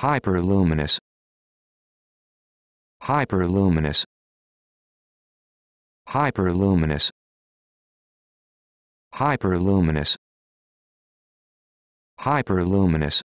hyperluminous hyperluminous hyperluminous hyperluminous hyperluminous